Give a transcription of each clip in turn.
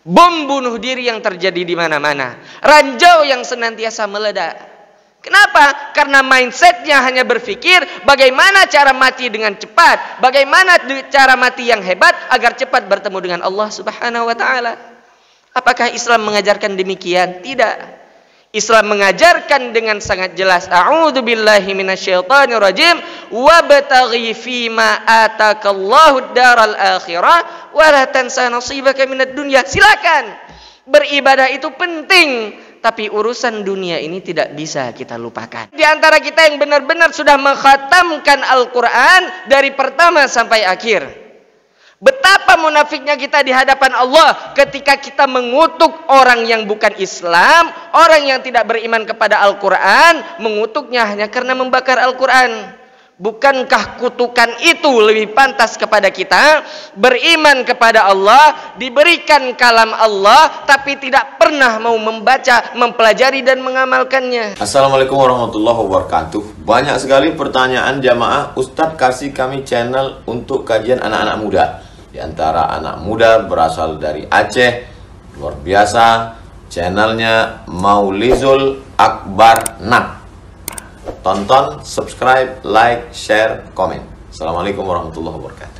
Bom bunuh diri yang terjadi di mana-mana. Ranjau yang senantiasa meledak. Kenapa? Karena mindsetnya hanya berpikir bagaimana cara mati dengan cepat, bagaimana cara mati yang hebat agar cepat bertemu dengan Allah Subhanahu wa taala. Apakah Islam mengajarkan demikian? Tidak. Islam mengajarkan dengan sangat jelas A'udhu billahi minasyaitonir rajim wabtaghi fima atakallahu daral akhirah wa la tansa nasibaka minat dunya. Silakan. Beribadah itu penting, tapi urusan dunia ini tidak bisa kita lupakan. Di antara kita yang benar-benar sudah mengkhatamkan Al-Qur'an dari pertama sampai akhir. Betapa munafiknya kita di hadapan Allah ketika kita mengutuk orang yang bukan Islam, orang yang tidak beriman kepada Al-Qur'an, mengutuknya hanya karena membakar Al-Qur'an. Bukankah kutukan itu lebih pantas kepada kita beriman kepada Allah, diberikan kalam Allah tapi tidak pernah mau membaca, mempelajari dan mengamalkannya? Assalamualaikum warahmatullahi wabarakatuh. Banyak sekali pertanyaan jamaah, Ustadz kasih kami channel untuk kajian anak-anak muda. Di antara anak muda berasal dari Aceh, luar biasa. Channelnya Maulizul Akbar Nak Tonton, subscribe, like, share, komen. Assalamualaikum warahmatullahi wabarakatuh.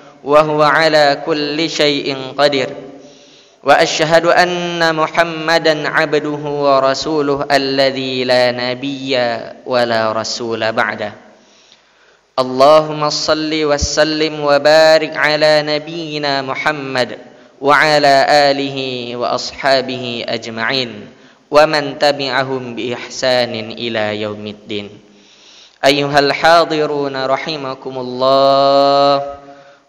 وهو على كل شيء قدير واشهد ان محمدا عبده ورسوله الذي لا نبي ولا رسول بعده اللهم صل وسلم وبارك على نبينا محمد وعلى اله واصحابه اجمعين ومن تبعهم باحسان الى يوم الدين ايها الحاضرون رحمكم الله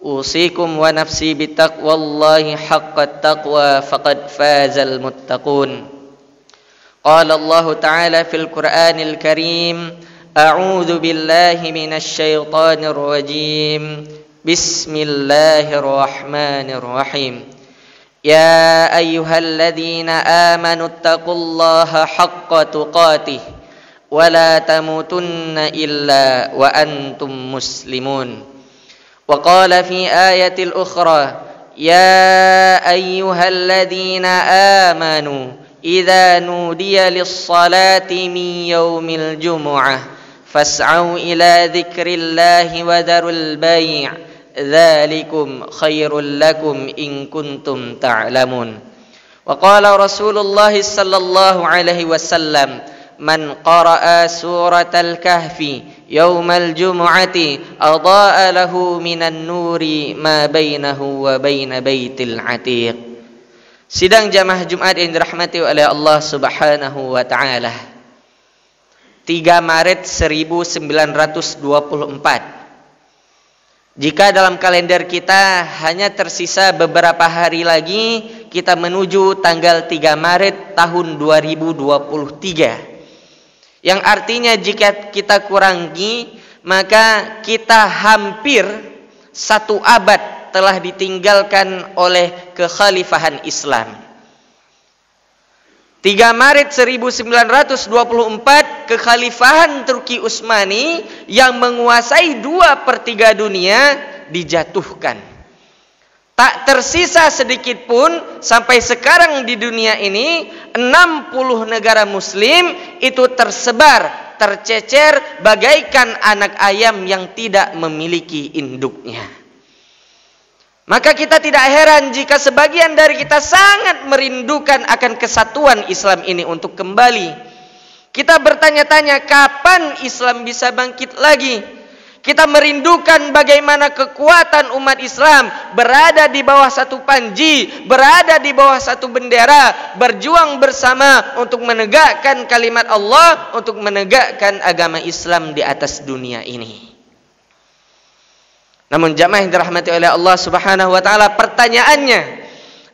أوصيكم ونفسي بتقوى الله حق التقوى فقد فاز المتقون قال الله تعالى في القرآن الكريم أعوذ بالله من الشيطان الرجيم بسم الله الرحمن الرحيم يا أيها الذين آمنوا اتقوا الله حق تقاته ولا تموتن إلا وأنتم مسلمون وقال في آية أخرى يا أيها الذين آمنوا إذا نودي للصلاة من يوم الجمعة فاسعوا إلى ذكر الله وذروا البيع ذلكم خير لكم إن كنتم تعلمون وقال رسول الله صلى الله عليه وسلم من قرأ سورة الكهف yaumal jumu'ati adaa lahu minan nuri ma bainahu wa baina baitil atiq sidang jamaah Jumat yang dirahmati oleh Allah Subhanahu wa taala 3 Maret 1924 jika dalam kalender kita hanya tersisa beberapa hari lagi kita menuju tanggal 3 Maret tahun 2023 yang artinya jika kita kurangi maka kita hampir satu abad telah ditinggalkan oleh kekhalifahan Islam. 3 Maret 1924 kekhalifahan Turki Utsmani yang menguasai dua per 3 dunia dijatuhkan. Tak tersisa sedikit pun sampai sekarang di dunia ini 60 negara muslim itu tersebar, tercecer bagaikan anak ayam yang tidak memiliki induknya. Maka kita tidak heran jika sebagian dari kita sangat merindukan akan kesatuan Islam ini untuk kembali. Kita bertanya-tanya kapan Islam bisa bangkit lagi? Kita merindukan bagaimana kekuatan umat Islam berada di bawah satu panji, berada di bawah satu bendera, berjuang bersama untuk menegakkan kalimat Allah, untuk menegakkan agama Islam di atas dunia ini. Namun jamaah yang dirahmati oleh Allah Subhanahu wa taala, pertanyaannya,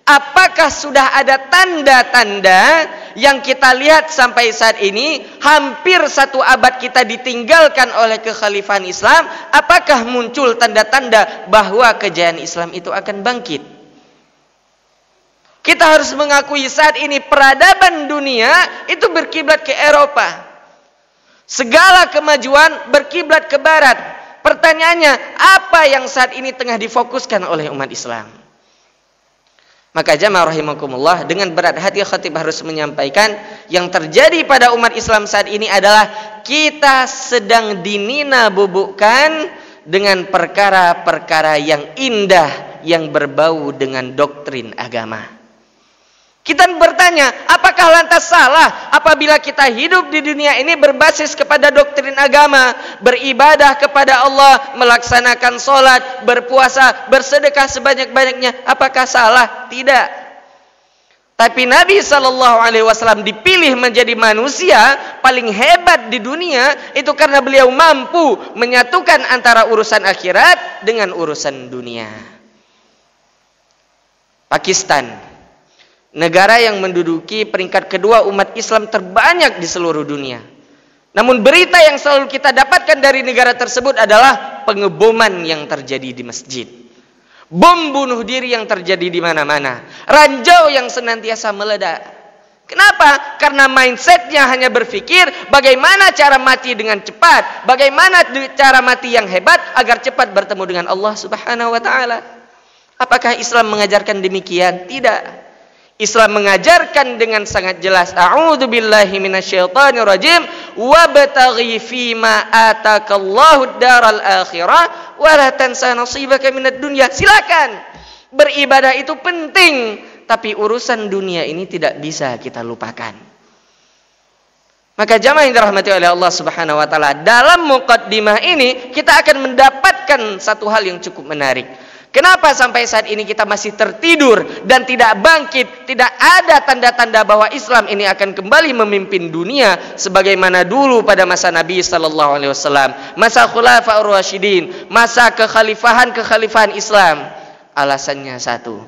apakah sudah ada tanda-tanda yang kita lihat sampai saat ini hampir satu abad kita ditinggalkan oleh kekhalifahan Islam apakah muncul tanda-tanda bahwa kejayaan Islam itu akan bangkit kita harus mengakui saat ini peradaban dunia itu berkiblat ke Eropa segala kemajuan berkiblat ke barat pertanyaannya apa yang saat ini tengah difokuskan oleh umat Islam maka jamaah rahimakumullah dengan berat hati khatib harus menyampaikan yang terjadi pada umat Islam saat ini adalah kita sedang dinina bubukkan dengan perkara-perkara yang indah yang berbau dengan doktrin agama. Kita bertanya, apakah lantas salah apabila kita hidup di dunia ini berbasis kepada doktrin agama, beribadah kepada Allah, melaksanakan sholat, berpuasa, bersedekah sebanyak-banyaknya? Apakah salah? Tidak. Tapi Nabi Shallallahu Alaihi Wasallam dipilih menjadi manusia paling hebat di dunia itu karena beliau mampu menyatukan antara urusan akhirat dengan urusan dunia. Pakistan negara yang menduduki peringkat kedua umat Islam terbanyak di seluruh dunia. Namun berita yang selalu kita dapatkan dari negara tersebut adalah pengeboman yang terjadi di masjid. Bom bunuh diri yang terjadi di mana-mana. Ranjau yang senantiasa meledak. Kenapa? Karena mindsetnya hanya berpikir bagaimana cara mati dengan cepat, bagaimana cara mati yang hebat agar cepat bertemu dengan Allah Subhanahu wa taala. Apakah Islam mengajarkan demikian? Tidak. Islam mengajarkan dengan sangat jelas A'udzu billahi minasyaitonir rajim fi ma atakallahu daral akhirah la tansa nasibaka minad dunya. Silakan. Beribadah itu penting, tapi urusan dunia ini tidak bisa kita lupakan. Maka jamaah yang dirahmati oleh Allah Subhanahu wa taala, dalam mukaddimah ini kita akan mendapatkan satu hal yang cukup menarik Kenapa sampai saat ini kita masih tertidur dan tidak bangkit? Tidak ada tanda-tanda bahwa Islam ini akan kembali memimpin dunia sebagaimana dulu pada masa Nabi Sallallahu Alaihi Wasallam, masa ar Rasyidin, masa kekhalifahan kekhalifahan Islam. Alasannya satu,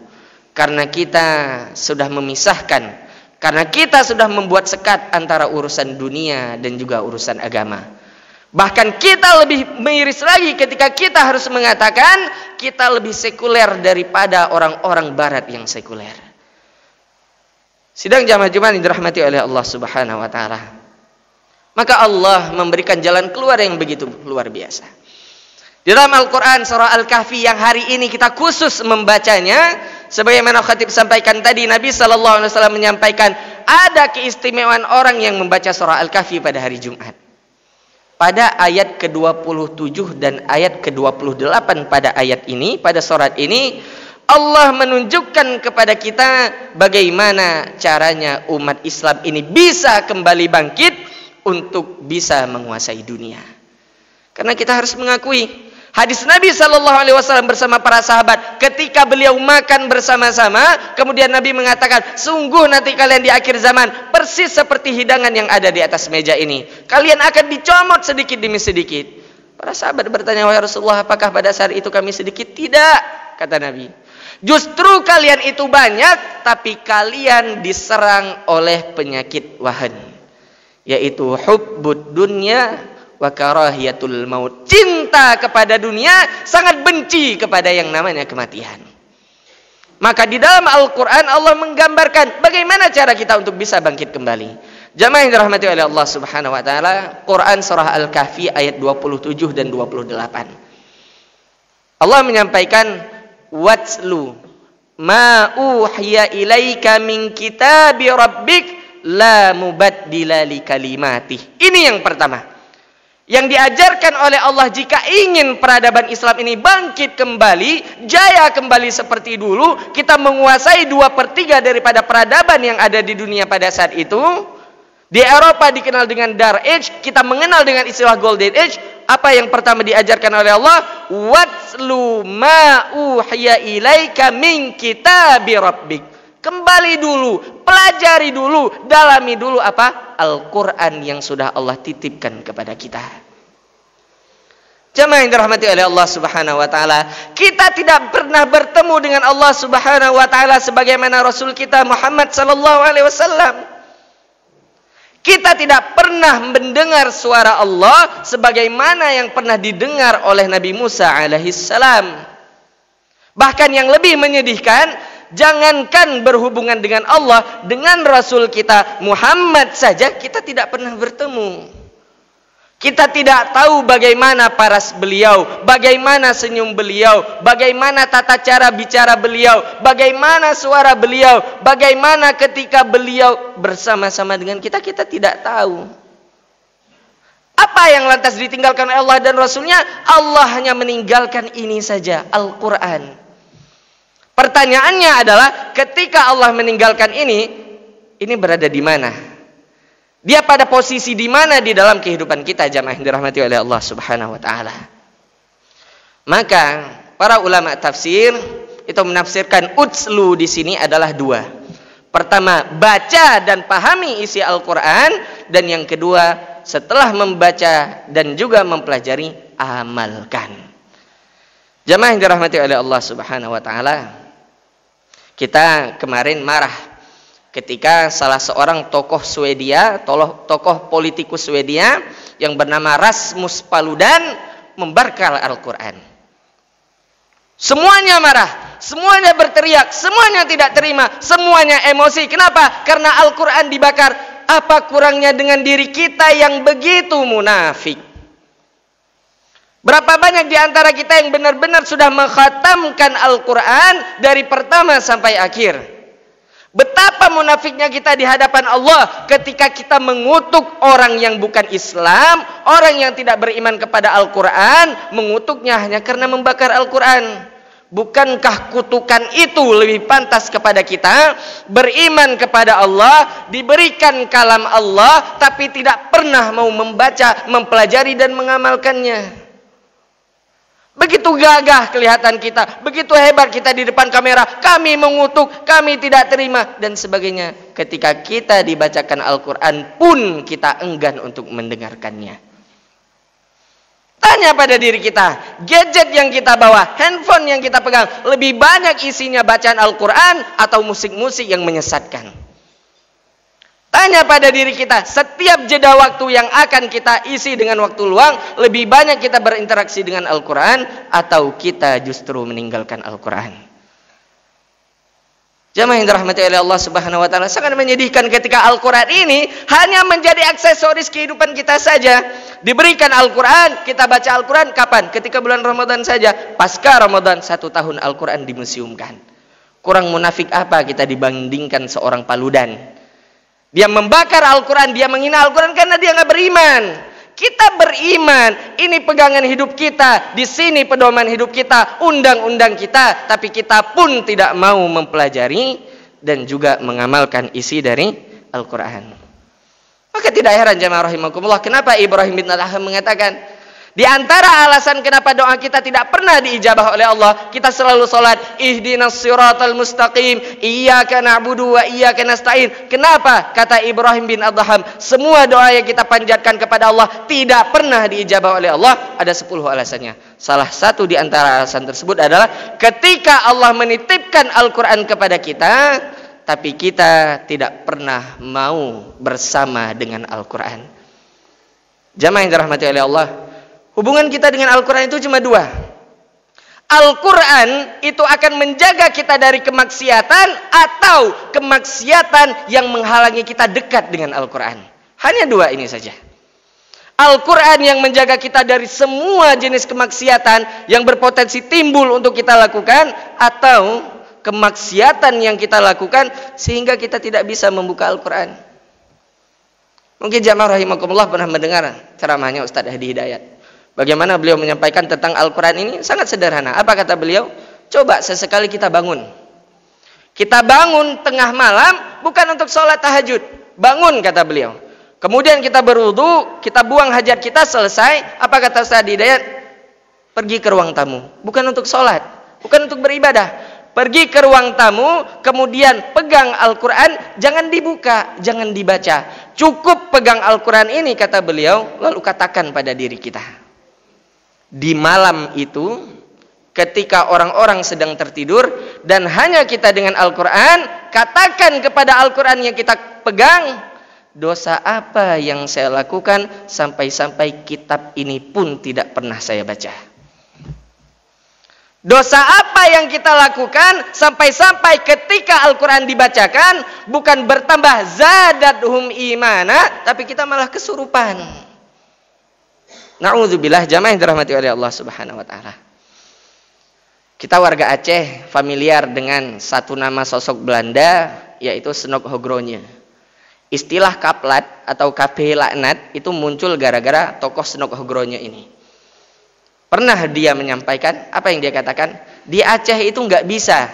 karena kita sudah memisahkan, karena kita sudah membuat sekat antara urusan dunia dan juga urusan agama. Bahkan kita lebih miris lagi ketika kita harus mengatakan kita lebih sekuler daripada orang-orang barat yang sekuler. Sidang jamaah Jumat yang dirahmati oleh Allah Subhanahu wa taala. Maka Allah memberikan jalan keluar yang begitu luar biasa. Di dalam Al-Qur'an surah Al-Kahfi yang hari ini kita khusus membacanya, sebagaimana khatib sampaikan tadi Nabi sallallahu alaihi wasallam menyampaikan ada keistimewaan orang yang membaca surah Al-Kahfi pada hari Jumat pada ayat ke-27 dan ayat ke-28 pada ayat ini, pada surat ini, Allah menunjukkan kepada kita bagaimana caranya umat Islam ini bisa kembali bangkit untuk bisa menguasai dunia. Karena kita harus mengakui Hadis Nabi Shallallahu Alaihi Wasallam bersama para sahabat ketika beliau makan bersama-sama, kemudian Nabi mengatakan, sungguh nanti kalian di akhir zaman persis seperti hidangan yang ada di atas meja ini. Kalian akan dicomot sedikit demi sedikit. Para sahabat bertanya, wahai Rasulullah, apakah pada saat itu kami sedikit? Tidak, kata Nabi. Justru kalian itu banyak, tapi kalian diserang oleh penyakit wahan, yaitu hubbud dunya wa karahiyatul maut. Cinta kepada dunia sangat benci kepada yang namanya kematian. Maka di dalam Al-Qur'an Allah menggambarkan bagaimana cara kita untuk bisa bangkit kembali. Jamaah yang dirahmati oleh Allah Subhanahu wa taala, Quran surah Al-Kahfi ayat 27 dan 28. Allah menyampaikan watslu ma uhiya ilaika min kitabi rabbik la mubaddila li kalimati. Ini yang pertama yang diajarkan oleh Allah jika ingin peradaban Islam ini bangkit kembali, jaya kembali seperti dulu, kita menguasai dua per tiga daripada peradaban yang ada di dunia pada saat itu. Di Eropa dikenal dengan Dark Age, kita mengenal dengan istilah Golden Age. Apa yang pertama diajarkan oleh Allah? Watlu ma'uhya ilaika min kitabi rabbik. Kembali dulu, pelajari dulu, dalami dulu apa? Al-Quran yang sudah Allah titipkan kepada kita. Jemaah yang dirahmati oleh Allah Subhanahu wa taala, kita tidak pernah bertemu dengan Allah Subhanahu wa taala sebagaimana Rasul kita Muhammad sallallahu alaihi wasallam. Kita tidak pernah mendengar suara Allah sebagaimana yang pernah didengar oleh Nabi Musa Alaihissalam. Bahkan yang lebih menyedihkan, jangankan berhubungan dengan Allah, dengan Rasul kita Muhammad saja kita tidak pernah bertemu. Kita tidak tahu bagaimana paras beliau, bagaimana senyum beliau, bagaimana tata cara bicara beliau, bagaimana suara beliau, bagaimana ketika beliau bersama-sama dengan kita, kita tidak tahu. Apa yang lantas ditinggalkan Allah dan Rasulnya? Allah hanya meninggalkan ini saja, Al-Quran. Pertanyaannya adalah ketika Allah meninggalkan ini, ini berada di mana? Dia pada posisi di mana di dalam kehidupan kita jamaah yang dirahmati oleh Allah Subhanahu wa taala. Maka para ulama tafsir itu menafsirkan utslu di sini adalah dua. Pertama, baca dan pahami isi Al-Qur'an dan yang kedua, setelah membaca dan juga mempelajari amalkan. Jamaah yang dirahmati oleh Allah Subhanahu wa taala, kita kemarin marah ketika salah seorang tokoh Swedia, tokoh politikus Swedia yang bernama Rasmus Paludan membarkal Al-Qur'an. Semuanya marah, semuanya berteriak, semuanya tidak terima, semuanya emosi. Kenapa? Karena Al-Qur'an dibakar. Apa kurangnya dengan diri kita yang begitu munafik? Berapa banyak di antara kita yang benar-benar sudah menghatamkan Al-Quran dari pertama sampai akhir? Betapa munafiknya kita di hadapan Allah ketika kita mengutuk orang yang bukan Islam, orang yang tidak beriman kepada Al-Quran, mengutuknya hanya karena membakar Al-Quran. Bukankah kutukan itu lebih pantas kepada kita beriman kepada Allah, diberikan kalam Allah, tapi tidak pernah mau membaca, mempelajari, dan mengamalkannya? Begitu gagah kelihatan kita, begitu hebat kita di depan kamera, kami mengutuk, kami tidak terima dan sebagainya. Ketika kita dibacakan Al-Qur'an pun kita enggan untuk mendengarkannya. Tanya pada diri kita, gadget yang kita bawa, handphone yang kita pegang, lebih banyak isinya bacaan Al-Qur'an atau musik-musik yang menyesatkan? Tanya pada diri kita, setiap jeda waktu yang akan kita isi dengan waktu luang, lebih banyak kita berinteraksi dengan Al-Quran atau kita justru meninggalkan Al-Quran. Jamaah yang dirahmati oleh Allah Subhanahu wa taala, sangat menyedihkan ketika Al-Quran ini hanya menjadi aksesoris kehidupan kita saja. Diberikan Al-Quran, kita baca Al-Quran kapan? Ketika bulan Ramadan saja. Pasca Ramadan, satu tahun Al-Quran dimuseumkan. Kurang munafik apa kita dibandingkan seorang paludan? Dia membakar Al-Quran, dia menghina Al-Quran karena dia nggak beriman. Kita beriman, ini pegangan hidup kita, di sini pedoman hidup kita, undang-undang kita, tapi kita pun tidak mau mempelajari dan juga mengamalkan isi dari Al-Quran. Maka tidak heran jemaah rahimakumullah, kenapa Ibrahim bin Adham mengatakan, di antara alasan kenapa doa kita tidak pernah diijabah oleh Allah, kita selalu salat ihdinas siratal mustaqim, iyyaka na'budu wa iyyaka nasta'in. Kenapa? Kata Ibrahim bin Adham, semua doa yang kita panjatkan kepada Allah tidak pernah diijabah oleh Allah, ada 10 alasannya. Salah satu di antara alasan tersebut adalah ketika Allah menitipkan Al-Qur'an kepada kita, tapi kita tidak pernah mau bersama dengan Al-Qur'an. Jamaah yang dirahmati oleh Allah, Hubungan kita dengan Al-Quran itu cuma dua. Al-Quran itu akan menjaga kita dari kemaksiatan atau kemaksiatan yang menghalangi kita dekat dengan Al-Quran. Hanya dua ini saja. Al-Quran yang menjaga kita dari semua jenis kemaksiatan yang berpotensi timbul untuk kita lakukan atau kemaksiatan yang kita lakukan sehingga kita tidak bisa membuka Al-Quran. Mungkin jamaah rahimakumullah pernah mendengar ceramahnya Ustadz Hadi Hidayat. Bagaimana beliau menyampaikan tentang Al-Quran ini sangat sederhana. Apa kata beliau? Coba sesekali kita bangun. Kita bangun tengah malam bukan untuk sholat tahajud. Bangun kata beliau. Kemudian kita berwudu, kita buang hajat kita selesai. Apa kata Ustaz Hidayat? Pergi ke ruang tamu. Bukan untuk sholat. Bukan untuk beribadah. Pergi ke ruang tamu, kemudian pegang Al-Quran. Jangan dibuka, jangan dibaca. Cukup pegang Al-Quran ini kata beliau. Lalu katakan pada diri kita di malam itu ketika orang-orang sedang tertidur dan hanya kita dengan Al-Qur'an katakan kepada Al-Qur'an yang kita pegang dosa apa yang saya lakukan sampai-sampai kitab ini pun tidak pernah saya baca dosa apa yang kita lakukan sampai-sampai ketika Al-Quran dibacakan bukan bertambah hum imana tapi kita malah kesurupan Nauzubillah jamaah yang dirahmati oleh Allah Subhanahu wa taala. Kita warga Aceh familiar dengan satu nama sosok Belanda yaitu Snok Hogronje. Istilah kaplat atau kapelaknat laknat itu muncul gara-gara tokoh Snok Hogronje ini. Pernah dia menyampaikan apa yang dia katakan? Di Aceh itu nggak bisa.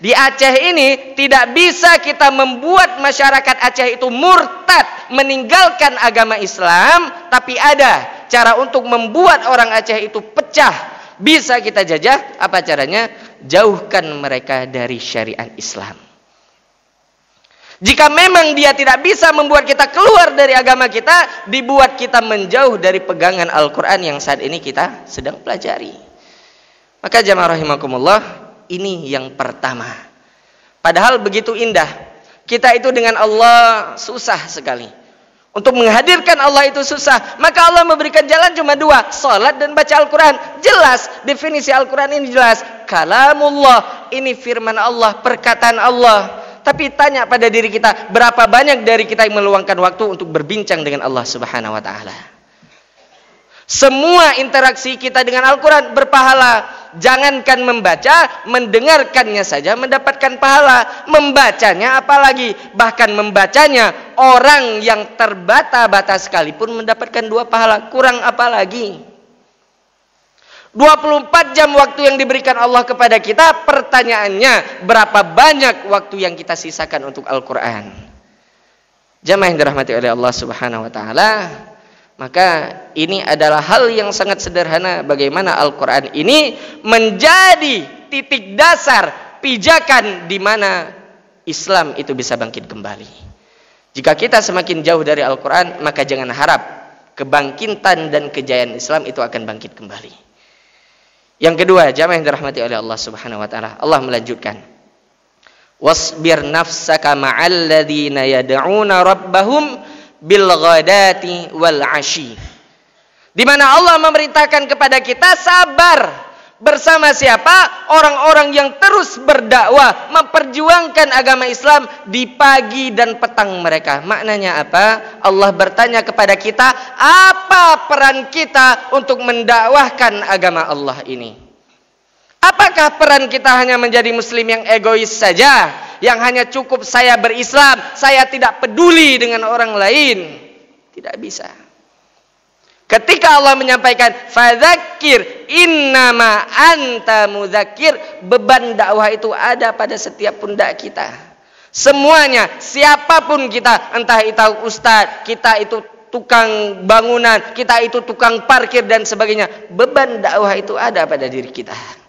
Di Aceh ini tidak bisa kita membuat masyarakat Aceh itu murtad meninggalkan agama Islam, tapi ada cara untuk membuat orang Aceh itu pecah bisa kita jajah apa caranya jauhkan mereka dari syariat Islam jika memang dia tidak bisa membuat kita keluar dari agama kita dibuat kita menjauh dari pegangan Al-Quran yang saat ini kita sedang pelajari maka jamaah rahimakumullah ini yang pertama padahal begitu indah kita itu dengan Allah susah sekali untuk menghadirkan Allah itu susah. Maka Allah memberikan jalan cuma dua. Salat dan baca Al-Quran. Jelas. Definisi Al-Quran ini jelas. Kalamullah. Ini firman Allah. Perkataan Allah. Tapi tanya pada diri kita. Berapa banyak dari kita yang meluangkan waktu untuk berbincang dengan Allah subhanahu wa ta'ala. Semua interaksi kita dengan Al-Quran berpahala jangankan membaca, mendengarkannya saja mendapatkan pahala. Membacanya apalagi, bahkan membacanya orang yang terbata-bata sekalipun mendapatkan dua pahala, kurang apalagi. 24 jam waktu yang diberikan Allah kepada kita, pertanyaannya berapa banyak waktu yang kita sisakan untuk Al-Qur'an? Jamaah yang dirahmati oleh Allah Subhanahu wa taala, maka ini adalah hal yang sangat sederhana bagaimana Al-Qur'an ini menjadi titik dasar pijakan di mana Islam itu bisa bangkit kembali. Jika kita semakin jauh dari Al-Qur'an, maka jangan harap kebangkitan dan kejayaan Islam itu akan bangkit kembali. Yang kedua, jamaah yang dirahmati oleh Allah Subhanahu wa taala. Allah melanjutkan. Wasbir nafsaka ma'al yad'una rabbahum bil ghadati wal ashi. Di mana Allah memerintahkan kepada kita sabar bersama siapa? Orang-orang yang terus berdakwah memperjuangkan agama Islam di pagi dan petang mereka. Maknanya apa? Allah bertanya kepada kita, apa peran kita untuk mendakwahkan agama Allah ini? Apakah peran kita hanya menjadi muslim yang egois saja? Yang hanya cukup saya berislam, saya tidak peduli dengan orang lain? Tidak bisa. Ketika Allah menyampaikan fadzakir innama anta muzakir beban dakwah itu ada pada setiap pundak kita. Semuanya, siapapun kita, entah itu ustadz, kita itu tukang bangunan, kita itu tukang parkir dan sebagainya, beban dakwah itu ada pada diri kita.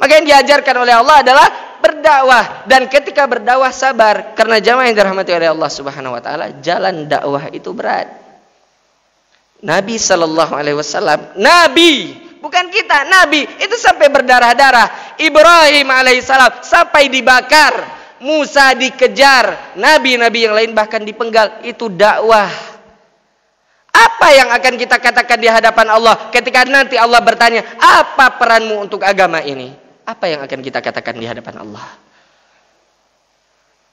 Maka yang diajarkan oleh Allah adalah berdakwah dan ketika berdakwah sabar karena jamaah yang dirahmati oleh Allah Subhanahu wa taala jalan dakwah itu berat. Nabi sallallahu alaihi wasallam, nabi bukan kita, nabi itu sampai berdarah-darah. Ibrahim alaihissalam sampai dibakar, Musa dikejar, nabi-nabi yang lain bahkan dipenggal. Itu dakwah. Apa yang akan kita katakan di hadapan Allah ketika nanti Allah bertanya, "Apa peranmu untuk agama ini?" apa yang akan kita katakan di hadapan Allah?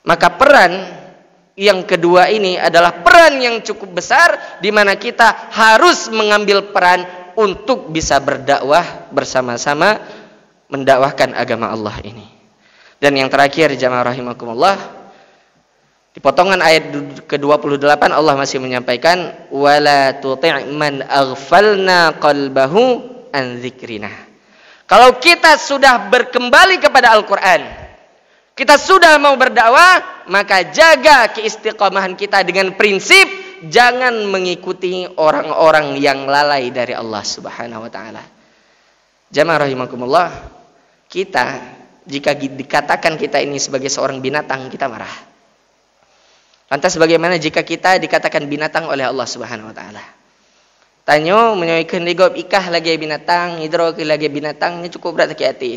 Maka peran yang kedua ini adalah peran yang cukup besar di mana kita harus mengambil peran untuk bisa berdakwah bersama-sama mendakwahkan agama Allah ini. Dan yang terakhir jamaah rahimakumullah di potongan ayat ke-28 Allah masih menyampaikan wala tuti' man aghfalna qalbahu an dzikrina kalau kita sudah berkembali kepada Al-Quran, kita sudah mau berdakwah, maka jaga keistiqomahan kita dengan prinsip jangan mengikuti orang-orang yang lalai dari Allah Subhanahu wa taala. Jamaah rahimakumullah, kita jika dikatakan kita ini sebagai seorang binatang, kita marah. Lantas bagaimana jika kita dikatakan binatang oleh Allah Subhanahu wa taala? Tanyo menyoikan gob ikah lagi binatang, hidro lagi binatangnya cukup berat sakit hati.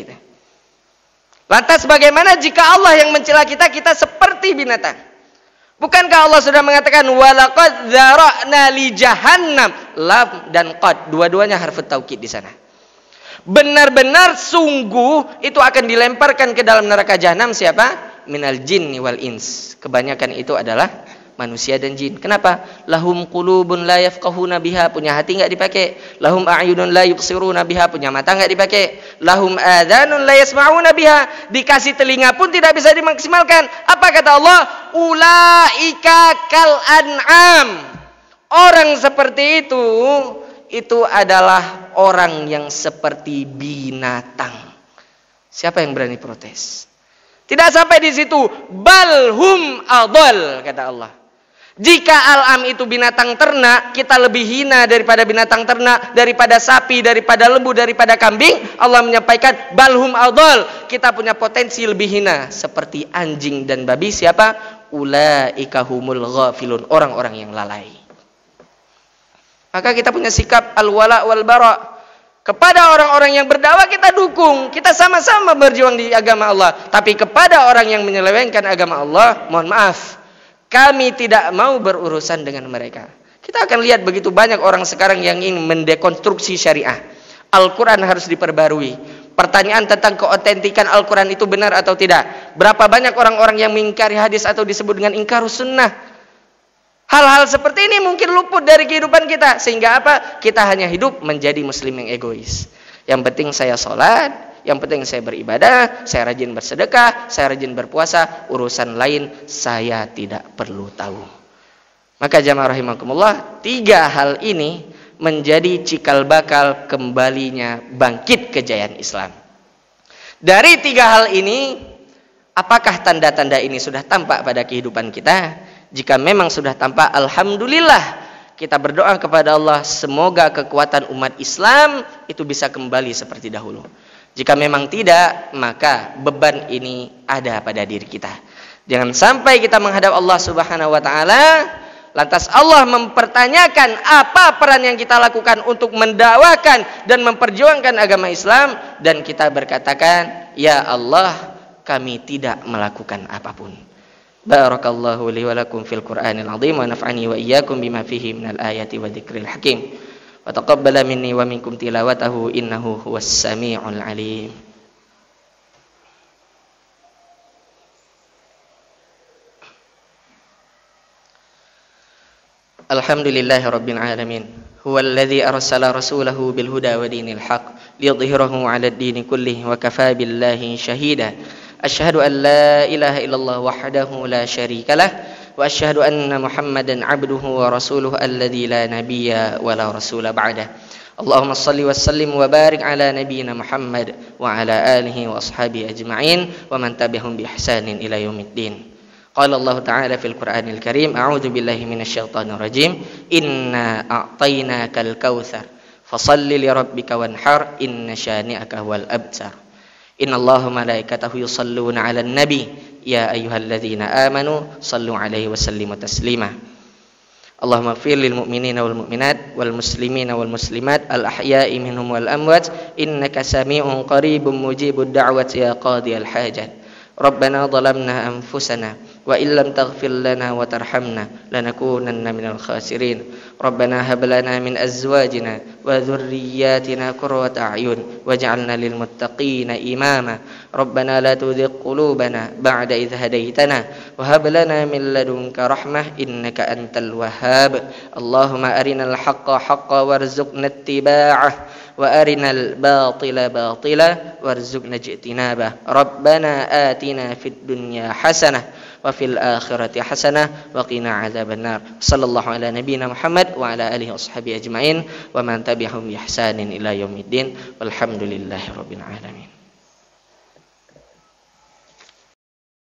Lantas bagaimana jika Allah yang mencela kita, kita seperti binatang? Bukankah Allah sudah mengatakan walaqad dzara'na li jahannam lam dan qad, dua-duanya harfu taukid di sana. Benar-benar sungguh itu akan dilemparkan ke dalam neraka jahanam siapa? Minal jinni wal ins. Kebanyakan itu adalah manusia dan jin. Kenapa? Lahum kulubun la yafqahuna biha, punya hati enggak dipakai. Lahum a'yunun la yubsiruna biha, punya mata enggak dipakai. Lahum adhanun la yasma'una biha, dikasih telinga pun tidak bisa dimaksimalkan. Apa kata Allah? Ula Ulaika kal an'am. Orang seperti itu itu adalah orang yang seperti binatang. Siapa yang berani protes? Tidak sampai di situ. Balhum adol, kata Allah. Jika alam itu binatang ternak, kita lebih hina daripada binatang ternak, daripada sapi, daripada lembu, daripada kambing. Allah menyampaikan balhum adol. Kita punya potensi lebih hina seperti anjing dan babi. Siapa? ula humul ghafilun, orang-orang yang lalai. Maka kita punya sikap al-wala wal bara. Kepada orang-orang yang berdakwah kita dukung, kita sama-sama berjuang di agama Allah. Tapi kepada orang yang menyelewengkan agama Allah, mohon maaf, kami tidak mau berurusan dengan mereka. Kita akan lihat begitu banyak orang sekarang yang ingin mendekonstruksi syariah. Al-Quran harus diperbarui. Pertanyaan tentang keotentikan Al-Quran itu benar atau tidak. Berapa banyak orang-orang yang mengingkari hadis atau disebut dengan ingkar sunnah. Hal-hal seperti ini mungkin luput dari kehidupan kita. Sehingga apa? Kita hanya hidup menjadi muslim yang egois. Yang penting saya sholat, yang penting saya beribadah, saya rajin bersedekah, saya rajin berpuasa, urusan lain saya tidak perlu tahu. Maka jamaah rahimakumullah, tiga hal ini menjadi cikal bakal kembalinya bangkit kejayaan Islam. Dari tiga hal ini, apakah tanda-tanda ini sudah tampak pada kehidupan kita? Jika memang sudah tampak, alhamdulillah kita berdoa kepada Allah semoga kekuatan umat Islam itu bisa kembali seperti dahulu. Jika memang tidak, maka beban ini ada pada diri kita. Jangan sampai kita menghadap Allah Subhanahu wa taala lantas Allah mempertanyakan apa peran yang kita lakukan untuk mendakwakan dan memperjuangkan agama Islam dan kita berkatakan, "Ya Allah, kami tidak melakukan apapun." Barakallahu li wa lakum fil Qur'anil 'azim wa naf'ani wa iyyakum bima fihi minal ayati wa dzikril hakim. وتقبل مني ومنكم تلاوته إنه هو السميع العليم الحمد لله رب العالمين هو الذي أرسل رسوله بالهدى ودين الحق ليظهره على الدين كله وكفى بالله شهيدا أشهد أن لا إله إلا الله وحده لا شريك له وأشهد أن محمدا عبده ورسوله الذي لا نبي ولا رسول بعده اللهم صل وسلم وبارك على نبينا محمد وعلى آله وأصحابه أجمعين ومن تبعهم بإحسان إلى يوم الدين قال الله تعالى في القرآن الكريم أعوذ بالله من الشيطان الرجيم إنا أعطيناك الكوثر فصل لربك وانحر إن شانئك هو الأبتر إن الله ملائكته يصلون على النبي يا أيها الذين آمنوا صلوا عليه وسلموا تسليما اللهم اغفر للمؤمنين والمؤمنات والمسلمين والمسلمات الأحياء منهم والأموات إنك سميع قريب مجيب الدعوة يا قاضي الحاجات ربنا ظلمنا أنفسنا wa illam taghfir lana wa tarhamna lanakunanna minal khasirin rabbana hab lana min azwajina wa dhurriyyatina qurrata a'yun waj'alna lil muttaqina imama rabbana la tuzigh qulubana ba'da idh hadaytana wa hab lana min ladunka rahmah innaka antal wahhab allahumma arinal haqqo haqqo warzuqna ittiba'ah وارنا الباطل باطلا وارزقنا اجتنابه ربنا اتنا في الدنيا حسنه وفي الآخرة حسنة وقنا عذاب النار صلى الله على نبينا محمد وعلى آله وصحبه أجمعين ومن تبعهم بإحسان إلى يوم الدين والحمد لله رب العالمين